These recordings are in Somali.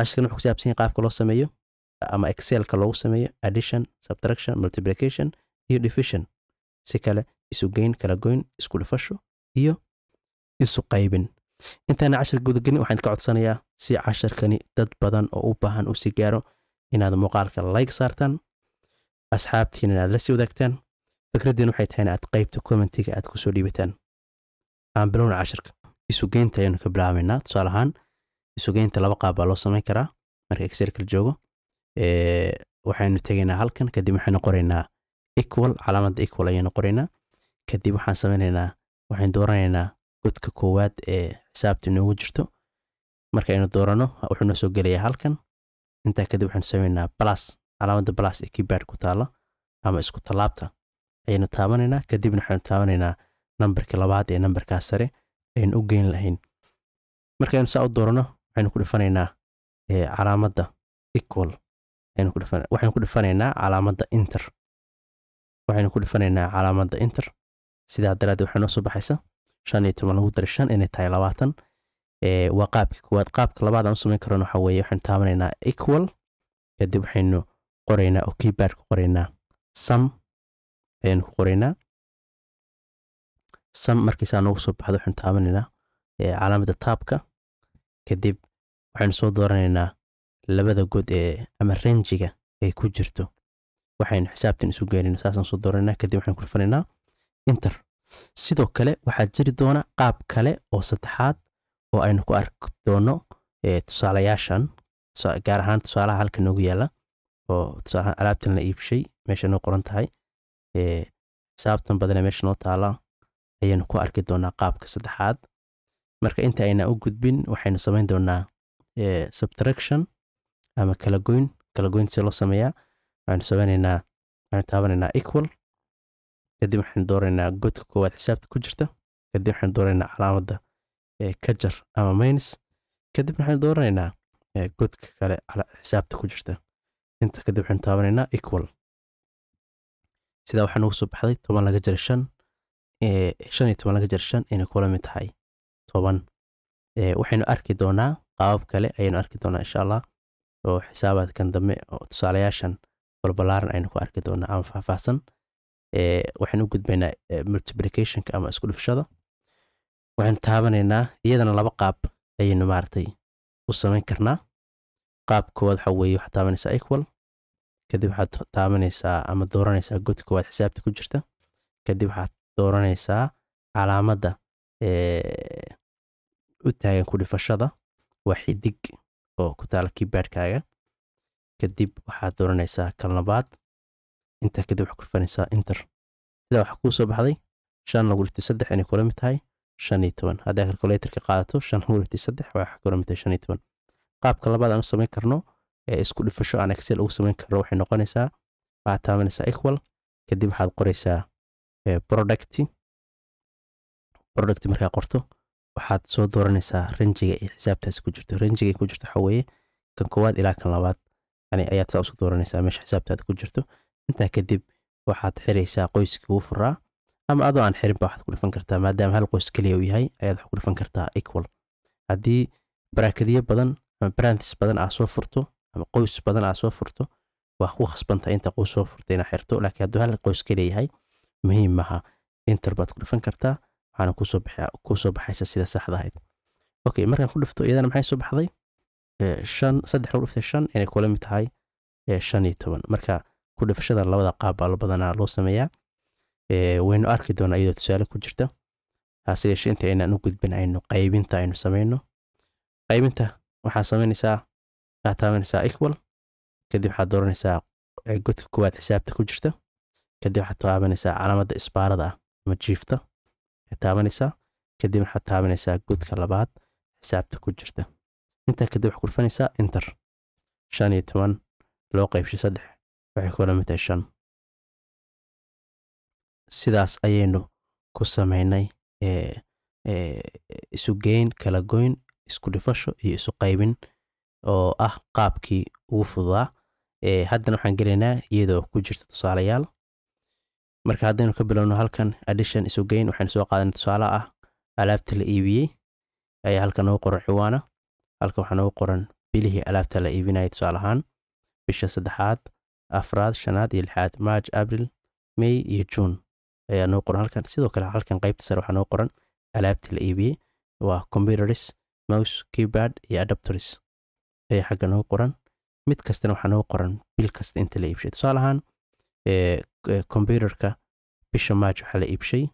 casharkan wuxuu ku saabsan yahay qaabka loo sameeyo ama excelka loogu sameeyo addition subtraction multiplication iyo division si kale isugeyn kala goyn isku dhufasho iyo isu qaybin intaana cashar gudagelin waxaan ka codsanayaa si casharkani dad badan oo u baahan uu si gaaro inaad muuqaalka layg saartaan asxaabtiina inaad la sii wadaagtaan fikraddiin waxay tahay in aad qaybta commentiga aad kusoo dhiibataan aan bilowna casharka isugeynta ayaynu ka bilaabaynaa tusaale ahaan sugeynta laba qaab baa loo samayn karaa marka excelkal joogo waxaynu tegaynaa halkan kadib waxaynu qoraynaa equal calaamadda equal ayaynu qoraynaa kadib waxaan sameynaynaa waxaynu dooranaynaa godka koowaad ee xisaabta inoogu jirto markaynu doorano wuxuu noo soo gelayaa halkan intaa kadib waxaynu sameynaa plus calaamadda plus ee keyboard ku taala ama isku tallaabta ayaynu taabanaynaa kadibna waxaynu taabanaynaa nambarka labaad ee nambarkaas sare ayaynu u geyn lahayn markaynu saa u doorano waxaynu ku dhifanaynaa calaamadda equal waxaynu ku dhifanaynaa calaamadda inter waxaynu ku dhifanaynaa calaamadda inter sidaa daraaddeed waxay noo soo baxaysa shan iyo toban lagu daray shan inay tahay labaatan waa qaabka koowaad qaabka labaad aan u samayn karana waxa weeye waxaynu taabanaynaa equal kadib waxaynu qoraynaa oo keybaard ku qoraynaa sam ayaynu ku qoraynaa sam markiisaa noogu soo baxdo waxaynu taabanaynaa calaamadda taabka kadib waxaynu soo dooranaynaa labada god ee ama renjiga ay ku jirto waxaynu xisaabtan isu geenayno saasaan soo dooranaa kadib waxaan ku dhufanaynaa inter sidoo kale waxaa jiri doona qaab kale oo saddexaad oo aynu ku arki doono eh, tusaalayaashan gaar ahaan tusaalaha halka noogu yaalla oo tusaalahaan alaabtan la iibshay meesha noo qoran tahay eh, xisaabtan badanee meesha noo taala ayaanu ku arki doonaa qaabka saddexaad marka inta ayna u gudbin waxaynu samayn doonaa subtraction ama kalagoyn kalagoyn si loo sameeyaa waxaynu sameynaynaa waxaynu taabanaynaa equal kadib waxaynu dooraynaa godka koowaad xisaabta ku jirta kadib waxaynu dooraynaa calaamadda ka ama minus kadib waxaynu dooranaynaa godka kale xisaabta ku jirta inta kadib waxaynu taabanaynaa equal sidaa waxaa nagu soo baxday toban laga jir shan shan iyo toban laga jir shan inay kula mid tahay toban eh, waxaynu arki doonaa qaabab kale ayaynu arki doonaa insha allah oo xisaabaadkan dambe oo tusaalayaashan balbalaaran aynu ku arki doonaa ama faahfaahsan eh, waxaynu u gudbaynaa eh, multiplicationka ama isku dhufshada waxaynu taabanaynaa iyadana laba qaab ayaynu maaragtay u samayn karnaa qaab koowaad waxa weeye waxaad taabanaysaa equal kadib waxaad taabanaysaa ama dooranaysaa god koowaad xisaabta ku jirta kadib waxaad dooranaysaa calaamadda u taagan kudhifashada waa xidig oo ku taala kiibaadhkaaga kadib waxaad dooranaysaa kalnabaad intaa kadib waxaad ku dhufanaysaa inter sidaa waxaa kuu soo baxday shan lagu dhigtay saddex inay kula mid tahay shan iyo toban haddaa kalkuleetarka qaadato shan lagu dhigtay saddex waxaa kula mid tahay shan iyo toban qaabka labaad aan u samayn karno ee isku dhifasho aan excel ugu samayn karno waxay noqonaysaa waxaad taabanaysaa equal kadib waxaad qoraysaa producti producti markaa qorto waxaad soo dooranaysaa ranjiga ay xisaabtaasi ku jirto ranjiga ku jirto waxaa kan koowaad ilaa kan labaad yani ayaad saa usoo dooranaysaa meesha xisaabtaada ku jirto intaa kadib waxaad xiraysaa qoyska ugu furaa ama adoo aan xirinba waxaad ku dhifan kartaa maadaama hal qoys keliya uu yahay ayaad wax ku dhifan kartaa equal haddii baraakadiyo badan ama brantis badan aa soo furto ama qoys badan aa soo furto waa ku khasbantahay inta qoys soo furta inaa xirto laakiin hadduu hal qoys keliya yahay muhiim maaha intar ku dhifan kartaa waxaana kusoo baxaysa sida saxda ahayd okay markaan ku dhifto iyadana maxay soo baxday shan saddex lagu dhiftay shan inay kula mid tahay shan iyo toban marka ku dhifashada labada qaab baa badanaa loo sameeyaa waynu arki doonaa iyadoo tusaale ku jirta hase yeeshee inta aynaan u gudbin qaybinta aynu samayno qaybinta waxaa samaynaysaa waxaad taabanaysaa equal kadib waxaad dooranaysaa godka koowaad xisaabta ku jirta kadib waxaad taabanaysaa calaamada isbaarada ah ama jiifta taabanaysaa kadib waxaad taabanaysaa godka labaad xisaabta ku jirta intaa kadib waxaa ku dhufanaysaa inter shan iyo toban loo qaybsha saddex waxay kula tahay shan sidaas ayaynu ku samaynay isu geyn kala goyn isku dhifasho iyo isu qaybin oo ah qaabkii ugu fududaa haddana waxaan gelaynaa iyadoo ku jirta tusaalayaal marka haddaynu ka bilowno halkan addition isugayn waxaynu soo qaadana tusaale ah alaabta la iibiyey ayaa halkan noogu qoran ciwaana halkan waxaa noogu qoran bilihii alaabta la iibinaya tusaale ahaan bisha saddexaad afraad shanaad iyo lixaad maaj abril may iyo juun ayaa noo qoran halkan sidoo kale halkan qaybta sare waxaa noo qoran alaabta la iibiyey waa computers mouse keybad iyo adaptors ayaa xagga noogu qoran mid kastana waxaa noogu qoran bil kasta inta la iibshay tusaale ahaan computerka bisha maaj waxaa la iibshay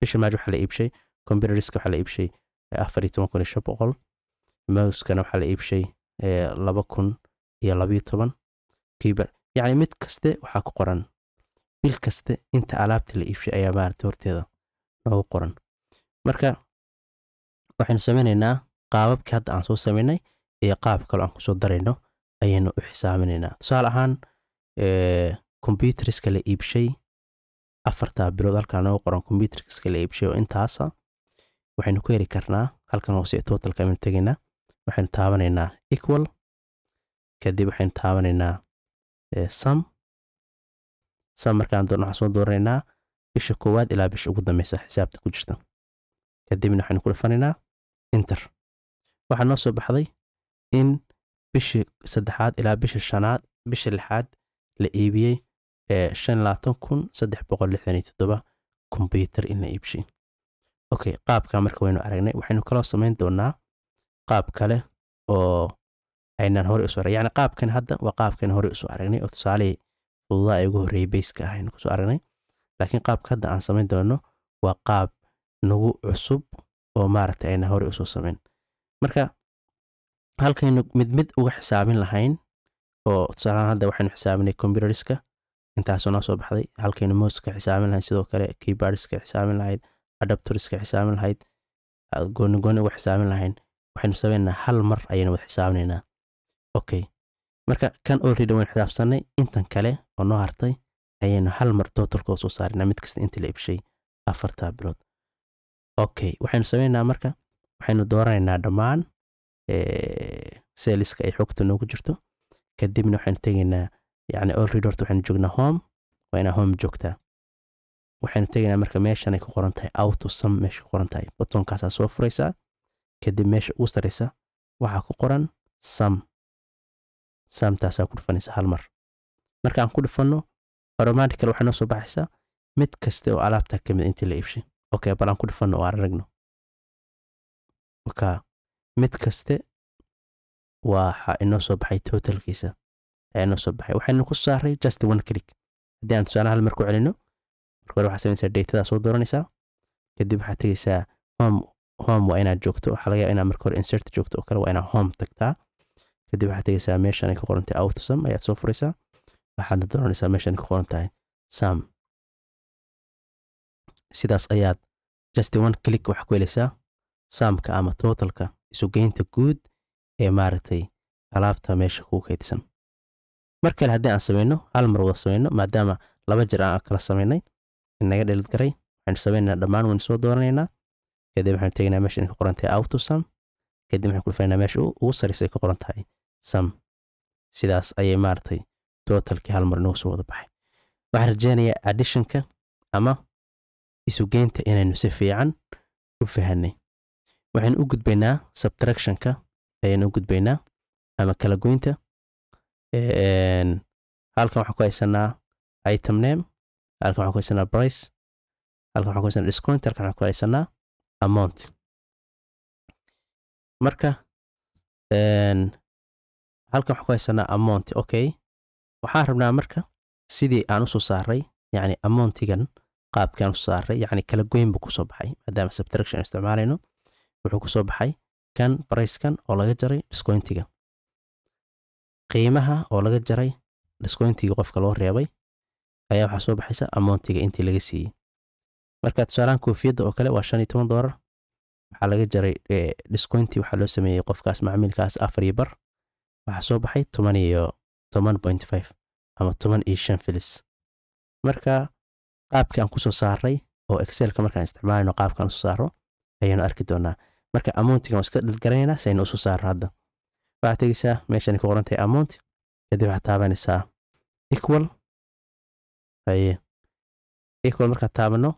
bisha maaj waxaa la iibshay computerska waxaa la iibshay afar iyo toban kun iyo shan boqol mouskana waxaa la iibshay laba kun iyo labayo toban kiibar yacni mid kaste waxaa ku qoran bil kaste inta alaabta la iibshay ayaa maarata horteeda noogu qoran marka waxaynu samaynaynaa qaababkii hadda aan soo samaynay iyo qaab kaloo aan kusoo darayno ayaynu u xisaaminaynaa tusaale ahaan kombyuteriska la iibshay afartaa bilood halkaa nooga qoran kombyuteriska la iibshay oo intaasa waxaynu ku heli karnaa halkan hoose totalka aynu tegaynaa waxaynu taabanaynaa equal kadib waxaynu taabanaynaa eh, sam sam markaan doon waxaan soo dooranaynaa bisha koowaad ilaa bisha ugu dambeysa xisaabta ku jirta kadibna waxaynu ku dhafanaynaa inter waxaa noo soo baxday in bisha saddexaad ilaa bisha shanaad bisha lixaad la iibiyey shan labaatan kun iibshiin okay qaabka marka waynu aragnay waxaynu kaloo samayn doonaa qaab kale oo aynaan hore uso arag yani qaabkan hadda waa qaabkan hore usoo aragnay oo tusaalihii fududaa ee ugu horreeyay bayska ah aynu kusoo aragnay laakiin qaabka hadda aan samayn doono waa qaab nagu cusub oo maaragtay ayna hore usoo samayn marka halkaynu mid mid uga xisaabin lahayn oo tusaalahaan hadda waxaynu xisaabinay computeriska intaasoo noo soo baxday halkaynu mooska xisaabin lahayd sidoo kale keybaadiska xisaabin lahayd adaptoriska xisaabin lahayd ah, gooni gooni uga xisaabin lahayn waxaynu samaynaynaa hal mar ayaynu wada xisaabinaynaa okay marka kan olredi waynu xisaabsanay intan kale oo noo hartay ayaynu hal mar totalka soo saarinaa mid kasta intii la ibshay afartaa bilood okay waxaynu samaynaynaa marka waxaynu dooranaynaa dhammaan seeliska ay xogta noogu jirto kadibna waxaynu tegaynaa yani already horta waxaynu joognaa home waa inaa home joogtaa waxaynu tegaynaa marka meeshanay ku qoran tahay auto sum meesha ku qoran tahay batonkaasaa soo furaysaa kadib meesha ugu saraysa waxaa ku qoran sam samtaasaa ku dhufanaysa hal mar marka ku dhufanno automatical waxaa noo soo baxaysaa mid kasta oo alaabtaa ka mid intii la iibshay okay bal aan ku dhufanno oo aan aragno mid kaste waxaa inoo soo baxay totalkiisa ayaa soo baxay waxaynu ku saaray just one click haddii aan tusaalaha hal mar ku celino marka hore waxaa samaysaa datadaa soo dooranaysaa kadib waxaad tegaysaa home home waa inaad joogto waxaa laga yaabaa inaad marka hore insert joogto oo kale waa inaad home tagtaa kadib waxaad tegaysaa meeshan ay ku qoran tahay autosum ayaad soo furaysaa waxaadna dooranaysaa meeshan ay ku qoran sam sidaas ayaad just one click waxaa ku helaysaa saamka ama totalka isugeynta guud ee maaragtay alaabta meesha kuu kaydsan mar kale haddii aan samayno hal mar wada samayno maadaama laba jir aan kala samaynay inaga dhalid garay waxaanu samaynana dhammaan waynu soo dooranaynaa kadib waxaanu tegaynaa meesha inay ku qoran tahay auto sam kadib waxaan ku meesha ugu saraysa ku qoran tahay sam sidaas ayay maaragtay totalkii hal mar inoogu soo wada baxay waxaan rajeynayaa additionka ama isugeynta inaynu si fiican u fahanay waxaynu u gudbaynaa subtractionka ayaynu u gudbaynaa ama kala goynta halkan waxaan ku haysanaa item name halkan waxaan ku haysanaa price halkan waxaan ku haysanaa discount halkan waxaan ku haysanaa amount marka halkan waxaan ku haysanaa amount okay waxaan rabnaa marka sidii aan usoo saaray yani amountigan qaabkii aan usoo saaray yani kala goyn buu kusoo baxay maadaama subtraction isticmaalayno wuxuu kusoo baxay kan brickan oo laga jaray discointigan qiimaha oo laga jaray dhiskoyntigii qofka loo reebay ayaa waxaa soo baxaysa amoontiga intii laga siiyey marka tusaalaan koofiyadda oo kale waa shan iyo toban doolar waxaa laga jaray eh, dhiskoyntii waxaa loo sameeyey qofkaas macmiilkaas afar iyo bar waxaa soo baxay toban iyo toban point five ama toban iyo shan filis marka qaabkii aan kusoo saaray oo excelka markaan isticmaalayno qaabkaan usoo saaro ayaanu arki doonaa marka amoontigan waa iska dhilgaranaynaa sayna usoo saaro hadda waxaad tegeysaa meeshan ku qorantahay amount kadib waxaad taabanaysaa equal haye equal markaad taabano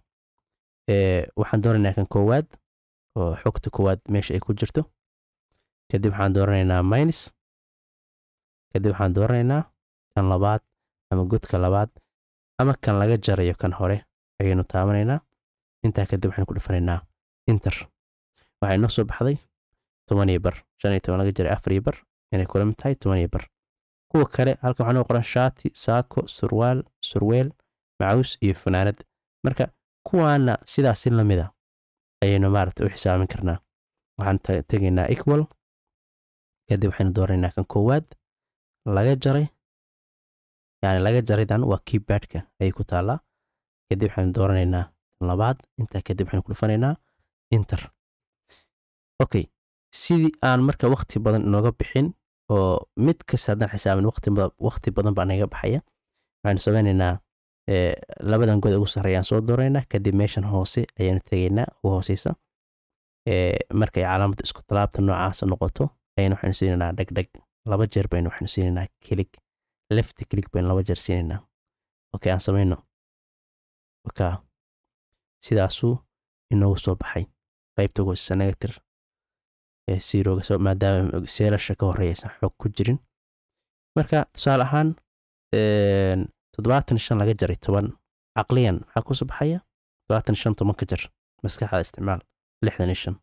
waxaan dooranaynaa kan koowaad oo xogta koowaad meesha ay ku jirto kadib waxaan dooranaynaa minus kadib waxaan dooranaynaa kan labaad ama godka labaad ama kan laga jarayo kan hore ayaynu taabanaynaa intaa kadib waxaynu ku dhifanaynaa inter waxaa inoo soo baxday tobanii bar shaniyo toban laga jaray afario bar inay kula mid tahay tobanii bar kuwa kale halkan waxaa noo qoran shaati saako surwaal surweel macaws iyo funaanad marka kuwaana sidaasi lamida ayaynu maarata u xisaamin karnaa waxaan tegaynaa equal kadib waxaynu dooranaynaa kan koowaad laga jaray yani laga jaraydan waa keybaadhka ayay ku taallaa kadib waxaynu dooranaynaa kan labaad intaa kadib waxaynu ku dhufanaynaa inter okay sidii aan marka wakti badan inooga bixin oo mid kasta haddaan xisaabin wakti badan baa naga baxaya waxaanu samaynaynaa eh, labadan god ugu sarreeyaan soo dooraynaa kadib meeshan hoose ayaanu tegaynaa ugu hooseysa eh, markay calaamadda isku talaabta noocaasa noqoto ayaynu waxaynu siinaynaa dhegdheg laba jeer baynu waxaynu siinaynaa kilig left kilig baynu laba jeer siinaynaa okay aan samayno marka sidaasuu inoogu soo baxay qaybta ugu hooseysa negative siirooga maadaama seelasha ka horeyaysan xog ku jirin marka tusaale ahaan toddobaatan shan laga jaray toban caqliyan maxaa kusoo baxaya toddobaatan shan toban ka jar maskaxda isticmaal lixdan iyo shan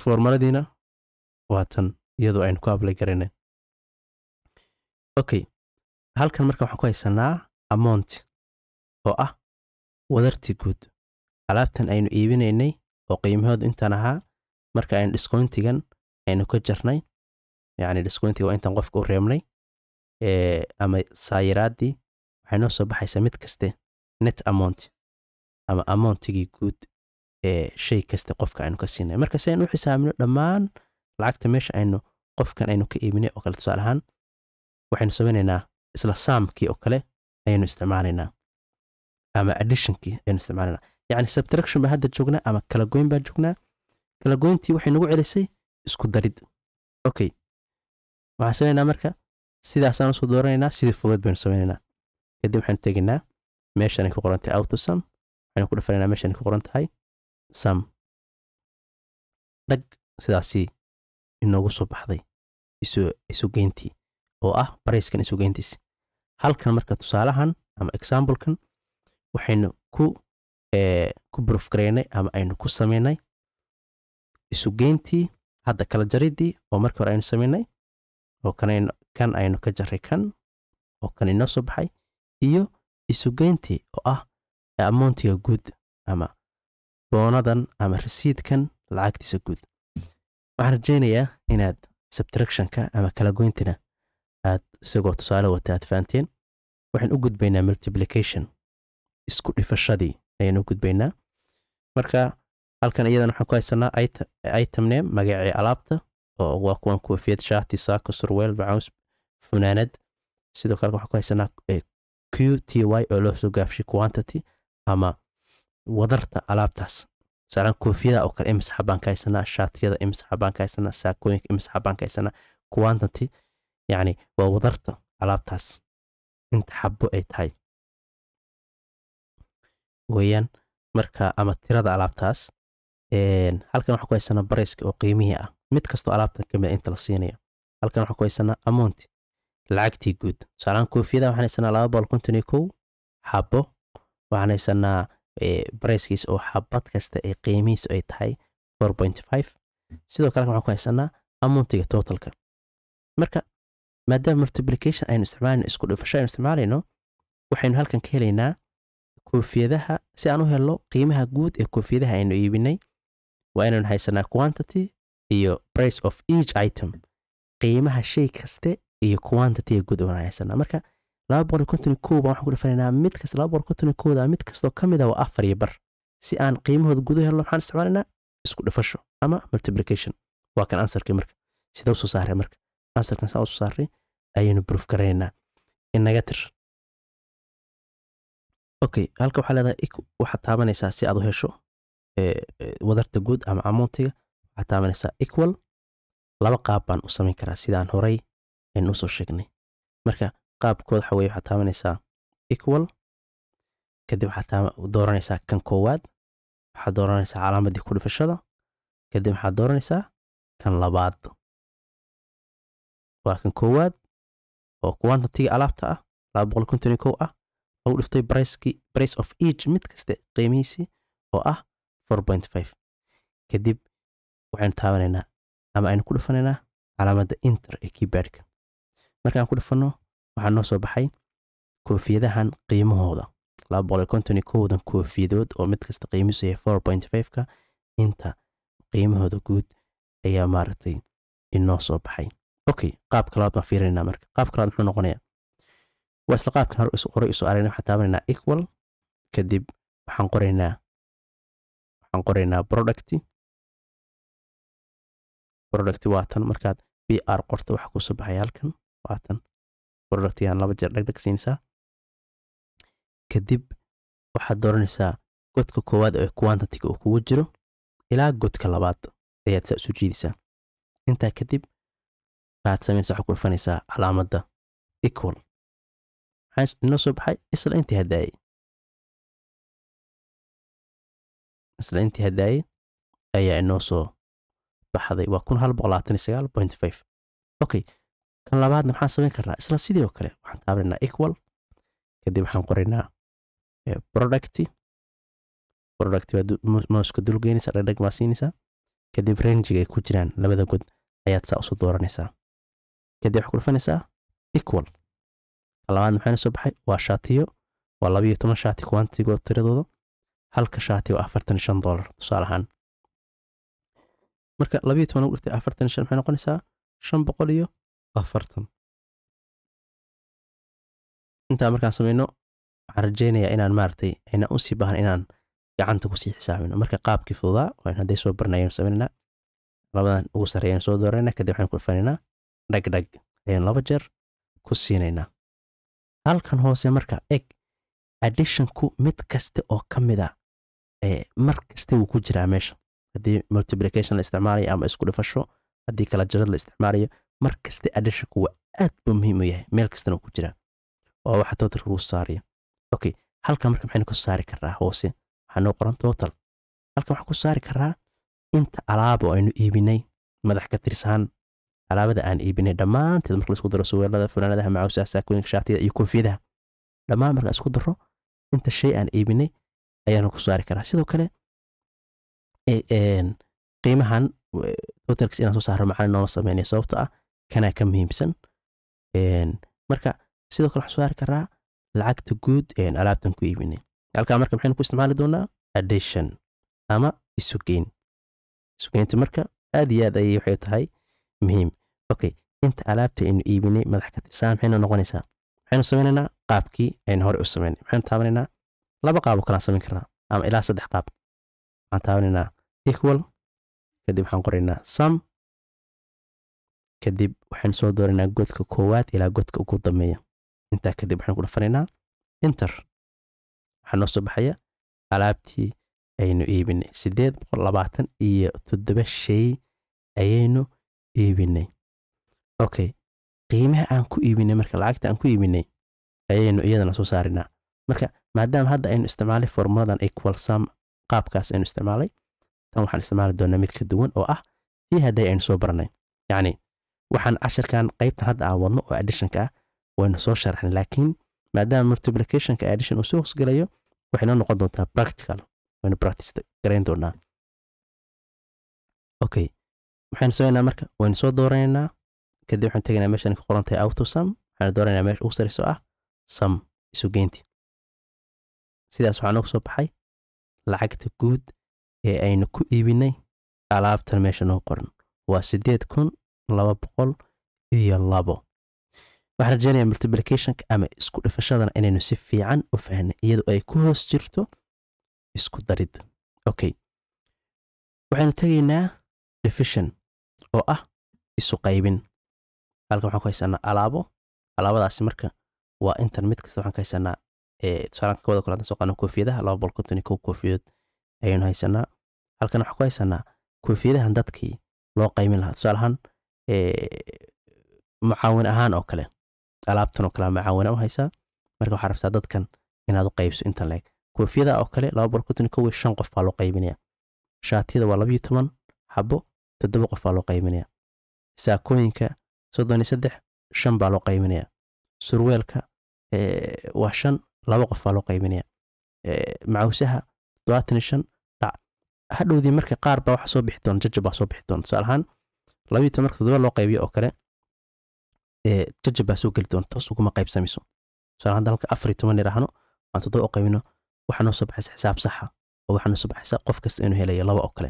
foormaladiina waa tan iyadoo aynu ku ablay garayna okay halkan marka waxaan ku haysanaa amont oo ah wadarti guud alaabtan aynu iibinaynay oo qiimahooda intaan ahaa marka aynu discountigan aynu ka jarnay yani discountiga waa intaan qofka u reebnay ama saayiraadii waxay noo soo baxaysaa mid kaste net amount ama amountigii guud shay kaste qofka aynu ka siinay marka si aynu u xisaabino dhammaan lacagta meesha aynu qofkan aynu ka iibinay oo kale tusaale ahaan waxaynu samaynaynaa isla saamkii oo kale ayaynu isticmaalaynaa ama additionkii ayaynu isticmaalaynaa yacni subtraction baa hadda joognaa ama kala goyn baa joognaa kalagoyntii waxay nagu celisay isku darid okay waxaan samaynaa marka sidaasaan usoo dooranaynaa sidii fudeed baynu sameynaynaa kadib waxaanu tegaynaa meeshanay ku qoran tahay autosam waxaynu ku dhafanaynaa meeshanay ku qoran tahay sam dhag sidaasi inoogu soo baxday isugeyntii oo ah barayskan isugeyntiis halkan marka tusaalahan ama exaamblekan waxaynu ku eh, ku brofgareynay ama aynu ku samaynay isugeyntii hadda kala jariddii oo markii hore aynu samaynay oo kan aynu ka jaray kan oo kan inoo soo baxay iyo isugeyntii oo ah amoontiga guud ama boonadan ama rasiidkan lacagtiisa guud waxaan rajaynayaa inaad subtractionka ama kala goyntina aad isagoo tusaale wata aad fahanteen waxaan u gudbaynaa multiplication isku dhifashadii ayaan u gudbaynaa marka halkan iyadan waxaan ku haysanaa itemname magacii alaabta oo waa kuwan koofiyad shaati saako surweel bacaws funaanad sidoo kale waxaan ku haysanaa eh, q t y oo loo soo gaabshay quantity ama wadarta alaabtaas tusaalaan koofiyada oo kale imsaxa baan ka haysanaa shaatiyada imsaxa baan ka haysanaa saakooyinka imsaxa baan ka haysanaa quantity yacni waa wadarta alaabtaas inta xabo ay tahay weeyaan marka ama tirada alaabtaas halkan waxaan ku haysanaa barayska oo qiimihii ah mid kastoo alaabtan ka mid ah inta la siinayo halkan waxaan ku haysanaa amonti lacagtii guud tusaalaan koofiyada waxaan haysanaa laba boqol konton iyo kow xabo waxaan haysanaa barayskiis oo xabad kasta ee qiimihiis ay tahay four point five sidoo kale waxaan ku haysanaa amontiga totalka marka maadaama multiplication aynu isticmaalayno isku dhufasho aynu isticmaalayno waxaynu halkan ka helaynaa koofiyadaha si aan u helno qiimaha guud ee koofiyadaha aynu iibinay waa inaan haysanaa quantity iyo price of each item qiimaha shay kaste iyo quantity guud oona haysanaa marka baan waxaan ku dhafanaynaa mid kasta laba boqol konton kooda mid kastoo ka mid ah waa afar iyo bar si aan qiimahooda gudu helno maxaan isticmaalaynaa isku dhafasho ama multiplication waa kan ansarkii marka sida usoo saaray marka ansarkan saa usoo saaray ayaynu proof garanaynaa inaga tir okay halka waxaa leedahay waxaad taabanaysaa si aad u hesho wadarta guud ama amountiga waxaa taabanaysaa equal laba qaab baan u samayn karaa sidaan horey aynu usoo sheegnay marka qaabkood waxa weye waxaad taabanaysaa equal kadib waxaad dooranaysaa kan koowaad waxaa dooranaysaa calaamaddii ku dhifashada kadib waxaa dooranaysaa kan labaad waa kan koowaad oo quantitiga alaabta ah laba boqol konton iyo kow ah lagu dhiftay brice of each mid kaste qiimihiisii oo ah kadib waxaynu taabanaynaa ama aynu ku dhufanaynaa calaamadda inter ee keybaadhka markaan ku dhufanno waxaa noo soo baxay koofiyadahan qiimahooda dan koofiyadood oo mid kasta qiimusu yahay ka inta qiimahooda guud ayaa maaragtay inoo soo baxay okay qaabka labaad baan fiirinanaa marka qaabka labaad muxuu noqonayaa waa isla qaabkan hore isu qoray isu waxaan taabananaa equal kadib waxaan qoraynaa waxaan qoraynaa product product waa tan markaad b r qorta waxa kusoo baxaya halkan waa tan product ayaan laba jeer dhegdheg siinaysaa kadib waxaad dooranaysaa godka koowaad ee quantity uu kugu jiro ilaa godka labaad ayaad saa isu jiidaysaa intaa kadib waxaad samaynaysaa waxaad ku dhufanaysaa calaamadda equal maxaa inoo soo baxay isla intii haddaayay isla intii hadaayay ayaa inoo soo baxday waa kun hal boqol labaatan iyo sagaal point five okay kan labaadna maxaan samayn karnaa isla sidii oo kale waxaan taabananaa equal kadib waxaan qoraynaa producty eh, producty waa mouska dulgeynaysa dhagdhag baa kadib rangiga ay ku jiraan labada god ayaad saa usoo dooranaysaa kadib waxaad ku dhufanaysaa equal kan labaadna maxaana soo baxay waa shaatiyo waa labayo toban shaati kuwaantigoo tiradooda halka shaati waa ah afartan shan dolar tusaale ahaan marka labayo toban lagu dhiftay afartan shan maxay noqonaysaa shan boqol iyo afartan intaa markaan samayno waxaan rajaynayaa inaan maaragtay aynaan usii baahan inaan gacanta kusii xisaabino marka qaabkii fududaa waa hadday soo barnayaynu samaynanaa labadan ugu sarreeyaynu soo dooranayna kadib waxaynu ku dhufanaynaa dhagdhag ayaynu laba jeer ku siinaynaa halkan hoose marka eg additionku mid kasta oo ka mid ah mar kasta wuu ku jiraa meesha haddii multiplication la isticmaalayo ama isku dhufasho haddii kala jarad la isticmaalayo mar kasta additionku waa aad buu muhiim u yahay meel kastana uu ku jiraa oo waxa totalka lagu saarayo okay halka marka maxaynu ka saari karnaa hoose waxaa qoran total halka waxaan ku saari karnaa inta alaaba oo aynu iibinay madax ka tirsan alaabada aan iibinay dhammaanteed marka laisku daro suweelada funaanadaha macawsaha saakooyinka shaatiyada iyo koofiyadaha dhammaan markaan isku daro inta shay aan iibinay ayaanu ku saari karaa sidoo kale qiimahan totalks inaan soo saaro macali nooma sameynaya sababto ah kanaa ka muhiimsan marka sidoo kale waxaan soo saari karaa lacagta guud alaabtan ku iibinay halkaa marka maxaynu ku isticmaali doonaa addition ama isugeyn isugeynta marka aad iyo aad ayay waxay tahay muhiim okay inta alaabta aynu iibinay madax ka tirsanaa maxaynu noqonaysaa maxaynu sameynaynaa qaabkii aynu hore u sameynay maxaynu taabanaynaa laba qaabo kalaan samayn karnaa ama ilaa saddex qaab waxaan taabanaynaa equal kadib waxaan qoraynaa sam kadib waxaynu soo doonaynaa godka koowaad ilaa godka ugu dambeeya intaa kadib waxaynu ku dhafanaynaa inter waxaa noo soo baxaya alaabtii aynu iibinay sideed boqol labaatan iyo toddoba shay ayaynu iibinay okay qiimaha aan ku iibinay marka lacagta aan ku iibinay ayaynu iyadana soo saarinaa marka maadaama hadda aynu isticmaalay formuladan equal sum qaabkaas aynu isticmaalay tan waxaan isticmaali doonaa mid ka duwan oo ah tii hadday aynu soo baranay yacni waxaan cashirkan qaybtan hadda aan wadno oo additionka ah waynu soo sharxnay laakiin maadaama multiplicationka addition uu soo hoosgelayo waxay noo noqon doontaa practical waynu practice garayn doonaa okay waxaynu sameynaa marka waynu soo dooraneynaa kadib waxaan tegaynaa meeshan ka qoran tahay autosum waxaanu dooraneynaa meesha ugu sarayso ah sum isu sidaas waxaa nooga soo baxay lacagta guud ee aynu ku iibinay alaabtan meesha noo qoran waa sideed kun laba boqol iyo labo waxaan rajeynayaa multiplicationka ama isku dhifashadana inaynu si fiican u fahnay iyadoo ay ku hoos jirto isku darid okay waxaynu tegaynaa division oo ah isu qaybin halkan waxaan ku haysanaa alaabo alaabadaasi marka waa intan mid kasta waxaan ka haysanaa tusaalanka kawada kale soo qaana koofiyadaha laba boqol konton iyo kow koofiyadood ayaynu haysanaa halkan waxaan ku haysanaa koofiyadahan dadkii loo qaymin lahaa tusaale ahaan mucaawin ahaan oo kale alaabtan oo kale mucaawina u haysaa marka waxaa rabtaa dadkan inaad u qaybso intan leeg koofiyada oo kale laba boqol konton iyo kow iyo shan qof baa loo qaybinaya shaatiyada waa labayo toban xabo toddoba qof baa loo qayminaya saakooyinka soddon iyo saddex shan baa loo qaybinaya surweelka waa shan laba qof baa loo qaybinaya macawsaha todobaatan i shan dhac hadhowdii marka qaar baa waxa soo bixi doona jajab baa soo bixi doona tusaale ahaan labayi toban marka toddoba loo qaybiyo oo kale jajab baa soo geli doona toos uguma qaybsamayso tusaale ahaan halka afar toban idhaahno aan toddoba u qaybino waxa soo baxaysa xisaab saxa oo waxa soo baxaysa qof kasta inuu helayo laba oo kale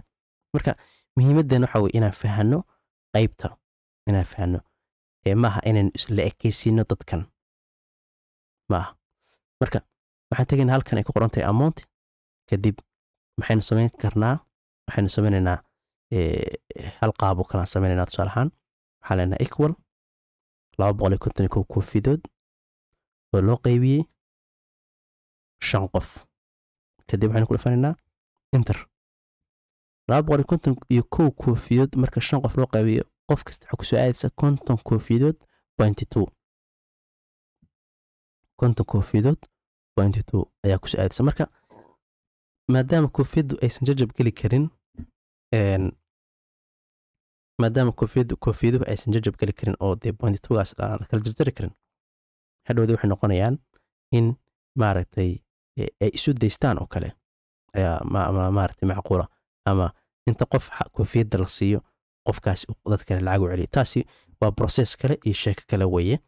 marka muhiimaddeena waxa weye inaan fahanno qaybta inaan fahanno maaha inaynu isla ekaysiino dadkan maaha marka waxaan tegaynaa halkan ay ku qoran tahay amount kadib maxaynu samayn karnaa waxaynu samaynaynaa eh, hal qaab kalaan samaynaynaa tusaale ahaan waxaan leenahay equal laba boqol iyo konton iyo kow koofidood oo loo qaybiyey shan qof kadib waxaynu ku dhafanaynaa inter laba boqol iyo konton iyo kow koofidood marka shan qof loo qaybiyo qof kasta waxaa soo aadaysa konton koofidood pointy two konton koofiyadood ayaa kusoo aadaysa marka maadaama koofiyaddu aysan jajab geli karin maadaama koofiyaddu koofiyaduhu aysan jajab geli karin oo dee pointy twogaas aan kala jarjari karin hadhowda waxay noqonayaan in maaragtay e, ay isu daystaan oo kale ayaa maaragtay macquula ama inta qof koofiyadda la siiyo qofkaasi dad kale lacag u celiyo taasi waa process kale iyo sheeko kale weeye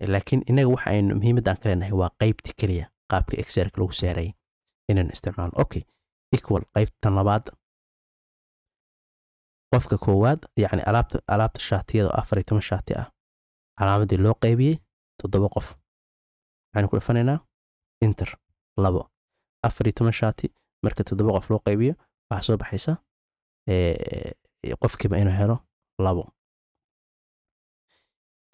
Eh, laakiin inaga waxa aynu muhiimada aan ka leenahay waa qaybti keliya qaabka exerka lagu saaray inaan isticmaalo okay equal qaybtan labaad qofka koowaad yacni alaabta alaabta shaatiyada oo afar iyo toban shaati ah calaamadii loo qaybiyey toddoba qof waxaan ku dhafanaynaa inter labo afar iyo toban shaati marka toddoba qof loo qaybiyo waxaa soo baxaysa eh, qofkiiba inuu helo labo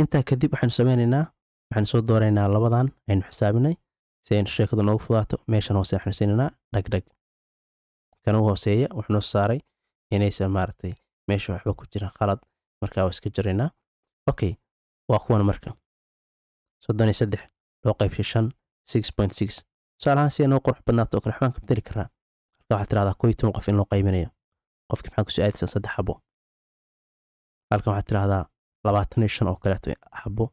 intaa kadib waxaanu samaynaynaa waxaanu soo dooraynaa labadan aynu xisaabinay si aynu sheekadu noogu fudaato meeshan hoose waxaanu siinaynaa dhagdhag kan ugu hooseeya wuxuu saaray inaysan maaragtay meesha waxba ku jirin khalad markaa waa iska jiraynaa okay waa kuwan marka soddon iyo saddex loo qaybshay shan six point six tusaalahaan si anoo qurux badnaato oo kale waxbaan ka bedeli karaa halka waxaa tirahdaa koo iyo qof in loo qaybinayo qofki maxaa ku su-aadaysaa saddex xabo halkan waxaa tirahdaa labaatan iyo shan oo kaleeto xabo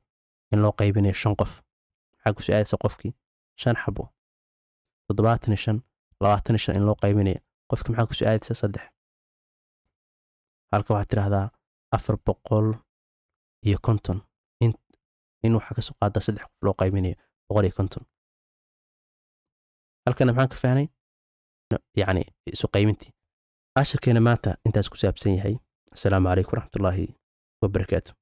in loo qaybinayo shan qof maxaa ku su-aalaysa qofkii shan xabo toddobaatan iyo shan labaatan iyo shan in loo qaybinayo qofkii maxaa ku su-aalaysa saddex halka waxaad tidhaahdaa afar boqol iyo konton in waxaa kasoo qaadaa saddex qof loo qaybinayo boqol iyo konton halkana maxaan ka fahnay yacni isu qaybintii cashirkeena maanta intaas ku saabsan yahay assalaamu calaykum waraxmatullaahi wabarakaatu